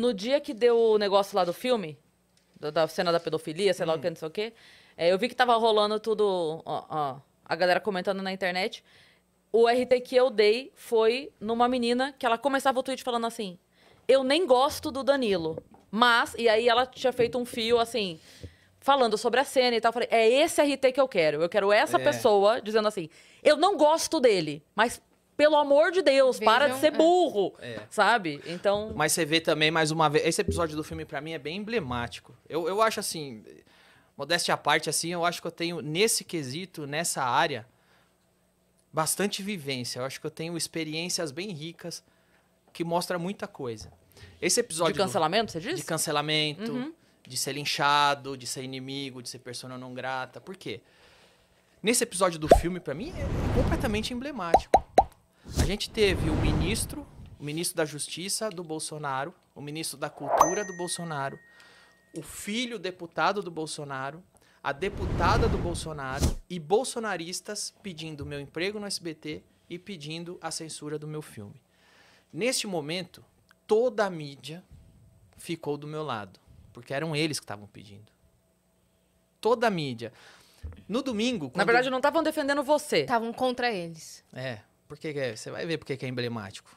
No dia que deu o negócio lá do filme, da, da cena da pedofilia, sei lá o hum. que, não sei o quê, é, eu vi que tava rolando tudo, ó, ó, a galera comentando na internet. O RT que eu dei foi numa menina que ela começava o tweet falando assim: Eu nem gosto do Danilo. Mas, e aí ela tinha feito um fio assim, falando sobre a cena e tal. Eu falei, é esse RT que eu quero. Eu quero essa é. pessoa dizendo assim, eu não gosto dele, mas pelo amor de Deus, Vejam, para de ser é. burro, é. sabe? Então. Mas você vê também, mais uma vez, esse episódio do filme para mim é bem emblemático. Eu, eu acho assim, modéstia à parte, assim, eu acho que eu tenho, nesse quesito, nessa área, bastante vivência. Eu acho que eu tenho experiências bem ricas que mostra muita coisa. Esse episódio. De cancelamento, do... você disse? De cancelamento, uhum. de ser linchado, de ser inimigo, de ser persona não grata. Por quê? Nesse episódio do filme, para mim, é completamente emblemático. A gente teve o ministro, o ministro da Justiça do Bolsonaro, o ministro da Cultura do Bolsonaro, o filho deputado do Bolsonaro, a deputada do Bolsonaro e bolsonaristas pedindo meu emprego no SBT e pedindo a censura do meu filme. Neste momento, toda a mídia ficou do meu lado, porque eram eles que estavam pedindo. Toda a mídia. No domingo. Quando... Na verdade, não estavam defendendo você. Estavam contra eles. É. Por que, que é? Você vai ver por que, que é emblemático.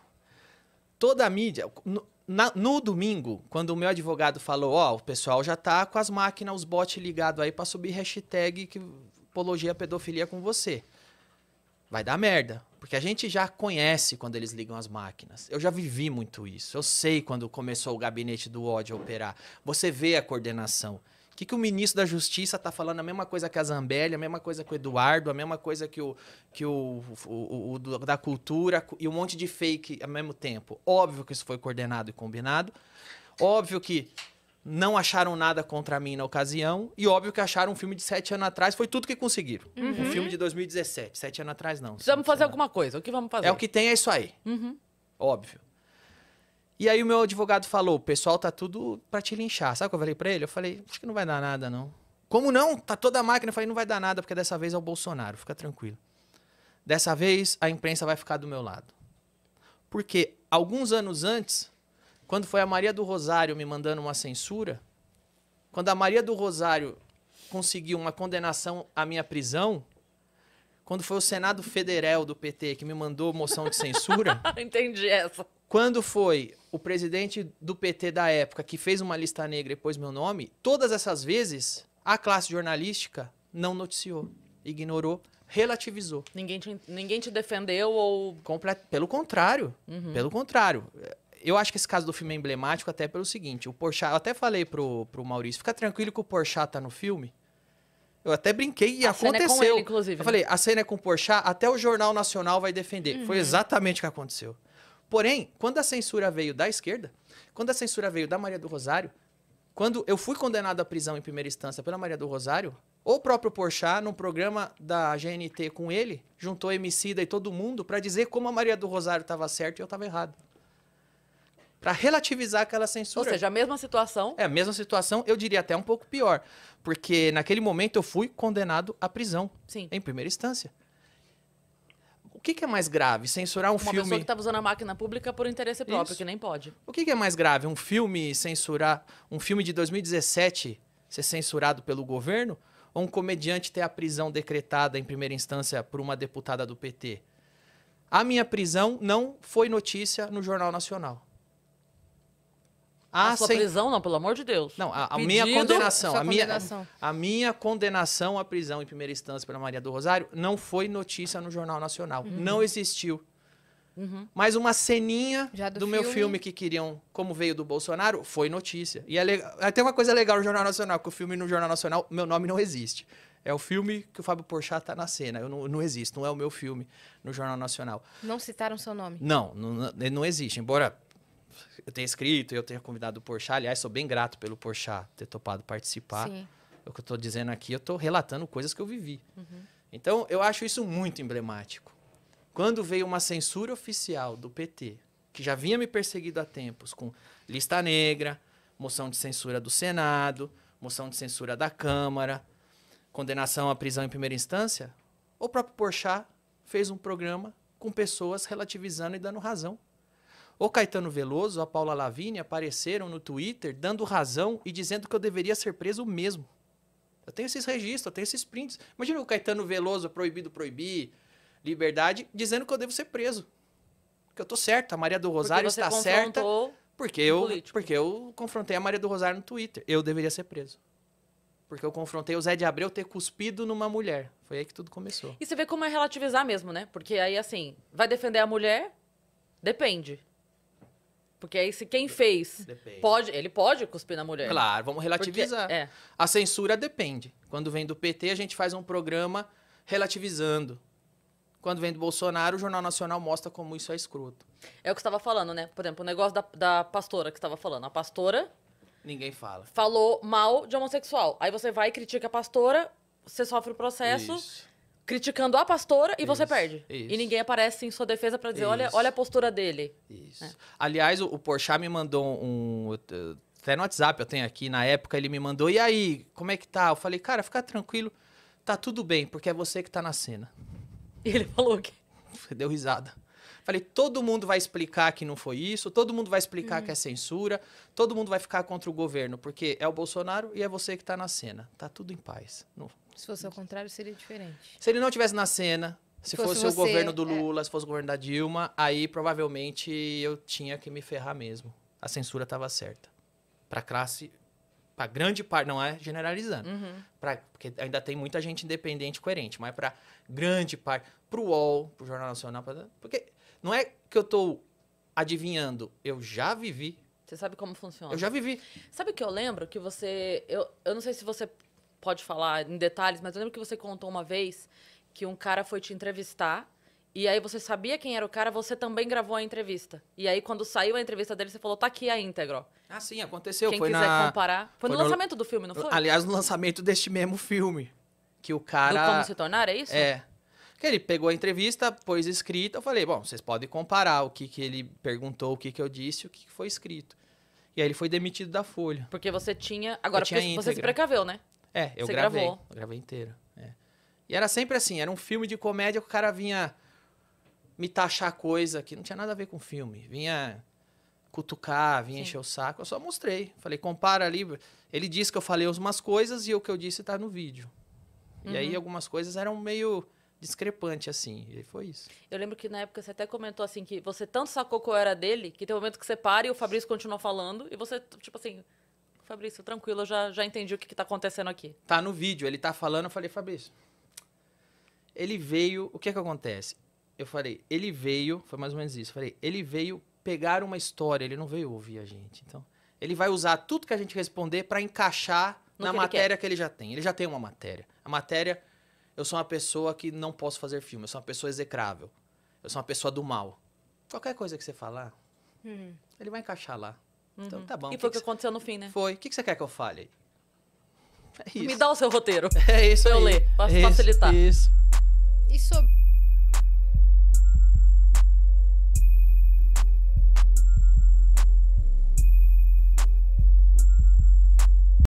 Toda a mídia. No, na, no domingo, quando o meu advogado falou, ó, oh, o pessoal já tá com as máquinas, os bots ligados aí para subir hashtag que apologia pedofilia com você. Vai dar merda. Porque a gente já conhece quando eles ligam as máquinas. Eu já vivi muito isso. Eu sei quando começou o gabinete do ódio a operar. Você vê a coordenação que, que o ministro da Justiça tá falando a mesma coisa que a Zambelli, a mesma coisa que o Eduardo, a mesma coisa que o, que o, o, o, o da cultura e um monte de fake ao mesmo tempo? Óbvio que isso foi coordenado e combinado. Óbvio que não acharam nada contra mim na ocasião. E óbvio que acharam um filme de sete anos atrás, foi tudo que conseguiram. Uhum. Um filme de 2017, sete anos atrás não. Precisamos fazer alguma coisa, o que vamos fazer? É o que tem, é isso aí. Uhum. Óbvio. E aí o meu advogado falou: o pessoal tá tudo pra te linchar. Sabe o que eu falei pra ele? Eu falei: acho que não vai dar nada, não. Como não? Tá toda a máquina. Eu falei: não vai dar nada, porque dessa vez é o Bolsonaro, fica tranquilo. Dessa vez a imprensa vai ficar do meu lado. Porque alguns anos antes, quando foi a Maria do Rosário me mandando uma censura, quando a Maria do Rosário conseguiu uma condenação à minha prisão, quando foi o Senado Federal do PT que me mandou moção de censura. Entendi essa. Quando foi o presidente do PT da época que fez uma lista negra e pôs meu nome, todas essas vezes a classe jornalística não noticiou, ignorou, relativizou. Ninguém te, ninguém te defendeu ou. Comple pelo contrário. Uhum. Pelo contrário eu acho que esse caso do filme é emblemático até pelo seguinte, o Porchat, eu até falei pro, pro Maurício, fica tranquilo que o Porchat tá no filme, eu até brinquei e a aconteceu. Cena é com ele, inclusive, eu né? falei, né? a cena é com o Porchat, até o Jornal Nacional vai defender. Uhum. Foi exatamente o que aconteceu. Porém, quando a censura veio da esquerda, quando a censura veio da Maria do Rosário, quando eu fui condenado à prisão em primeira instância pela Maria do Rosário, o próprio Porchat, num programa da GNT com ele, juntou Emicida e todo mundo para dizer como a Maria do Rosário estava certa e eu estava errado para relativizar aquela censura. Ou seja, a mesma situação. É, a mesma situação, eu diria até um pouco pior. Porque naquele momento eu fui condenado à prisão. Sim. Em primeira instância. O que, que é mais grave? Censurar um Uma filme. Uma pessoa que estava tá usando a máquina pública por interesse próprio, Isso. que nem pode. O que, que é mais grave? Um filme censurar. Um filme de 2017 ser censurado pelo governo? Ou um comediante ter a prisão decretada em primeira instância por uma deputada do PT? A minha prisão não foi notícia no Jornal Nacional. Ah, a, sua prisão, não, pelo amor de Deus. Não, a, a minha condenação. A, minha, condenação. a minha condenação à prisão em primeira instância pela Maria do Rosário não foi notícia no Jornal Nacional. Uhum. Não existiu. Uhum. Mas uma ceninha do, do filme. meu filme que queriam, como veio do Bolsonaro, foi notícia. E é até uma coisa legal no Jornal Nacional, que o filme no Jornal Nacional, meu nome não existe. É o filme que o Fábio Porchat tá na cena. Eu não, não existe, não é o meu filme no Jornal Nacional. Não citaram seu nome? Não, não, não existe. Embora eu tenho escrito, eu tenho convidado o Porchat. Aliás, sou bem grato pelo Porchat ter topado participar. Sim. É o que eu estou dizendo aqui, eu estou relatando coisas que eu vivi. Uhum. Então, eu acho isso muito emblemático. Quando veio uma censura oficial do PT, que já vinha me perseguido há tempos, com lista negra, moção de censura do Senado, moção de censura da Câmara, condenação à prisão em primeira instância, o próprio Porchat fez um programa com pessoas relativizando e dando razão o Caetano Veloso, a Paula Lavigne apareceram no Twitter dando razão e dizendo que eu deveria ser preso mesmo. Eu tenho esses registros, eu tenho esses prints. Imagina o Caetano Veloso proibido proibir, liberdade, dizendo que eu devo ser preso. Que eu tô certo, a Maria do Rosário está certa. Porque eu, porque eu confrontei a Maria do Rosário no Twitter. Eu deveria ser preso. Porque eu confrontei o Zé de Abreu ter cuspido numa mulher. Foi aí que tudo começou. E você vê como é relativizar mesmo, né? Porque aí, assim, vai defender a mulher? Depende. Porque aí se quem fez depende. pode, ele pode cuspir na mulher. Claro, vamos relativizar. Porque, é. A censura depende. Quando vem do PT, a gente faz um programa relativizando. Quando vem do Bolsonaro, o Jornal Nacional mostra como isso é escroto. É o que estava falando, né? Por exemplo, o negócio da, da pastora que estava falando. A pastora. Ninguém fala. Falou mal de homossexual. Aí você vai e critica a pastora, você sofre o processo. Isso criticando a pastora e isso, você perde. Isso. E ninguém aparece em sua defesa para dizer, olha, olha a postura dele. Isso. É. Aliás, o, o Porchat me mandou um... Até no WhatsApp eu tenho aqui, na época ele me mandou, e aí, como é que tá? Eu falei, cara, fica tranquilo, tá tudo bem, porque é você que tá na cena. E ele falou o quê? Deu risada. Falei, todo mundo vai explicar que não foi isso, todo mundo vai explicar uhum. que é censura, todo mundo vai ficar contra o governo, porque é o Bolsonaro e é você que está na cena. Tá tudo em paz. Não. Se fosse ao contrário, seria diferente. Se ele não estivesse na cena, se fosse, fosse o governo do é. Lula, é. se fosse o governo da Dilma, aí provavelmente eu tinha que me ferrar mesmo. A censura estava certa. Para a classe para grande parte, não é generalizando, uhum. Pra, porque ainda tem muita gente independente coerente, mas é para grande parte, para o UOL, para o Jornal Nacional, pra, porque não é que eu estou adivinhando, eu já vivi. Você sabe como funciona? Eu já vivi. Sabe o que eu lembro? Que você. Eu, eu não sei se você pode falar em detalhes, mas eu lembro que você contou uma vez que um cara foi te entrevistar e aí você sabia quem era o cara, você também gravou a entrevista. E aí quando saiu a entrevista dele, você falou, tá aqui a íntegra, Ah, sim, aconteceu. Quem foi quiser na... comparar... Foi, foi no, no lançamento do filme, não foi? Aliás, no lançamento deste mesmo filme. Que o cara... Do Como Se Tornar, é isso? É. Que ele pegou a entrevista, pôs escrita, eu falei, bom, vocês podem comparar o que, que ele perguntou, o que, que eu disse, o que, que foi escrito. E aí ele foi demitido da Folha. Porque você tinha... Agora, tinha você se precaveu, né? É, eu você gravei. Gravou. Eu gravei inteiro, é. E era sempre assim, era um filme de comédia que o cara vinha me taxar coisa que não tinha nada a ver com o filme. Vinha cutucar, vinha Sim. encher o saco. Eu só mostrei. Falei, compara ali. Ele disse que eu falei umas coisas e o que eu disse tá no vídeo. Uhum. E aí uhum. algumas coisas eram meio discrepante, assim. E foi isso. Eu lembro que na época você até comentou assim que você tanto sacou qual era dele, que tem um momento que você para e o Fabrício continua falando, e você, tipo assim. Fabrício, tranquilo, eu já, já entendi o que, que tá acontecendo aqui. Tá no vídeo, ele tá falando, eu falei, Fabrício. Ele veio, o que é que acontece? eu falei, ele veio, foi mais ou menos isso, eu falei, ele veio pegar uma história, ele não veio ouvir a gente. Então, ele vai usar tudo que a gente responder para encaixar no na que matéria ele que ele já tem. Ele já tem uma matéria. A matéria, eu sou uma pessoa que não posso fazer filme, eu sou uma pessoa execrável, eu sou uma pessoa do mal. Qualquer coisa que você falar, uhum. ele vai encaixar lá. Então uhum. Então tá bom. E foi o que, que, aconteceu no fim, né? Foi. O que, que você quer que eu fale? É isso. Me dá o seu roteiro. É isso. Pra eu ler, pra é facilitar. Isso. isso. E sobre.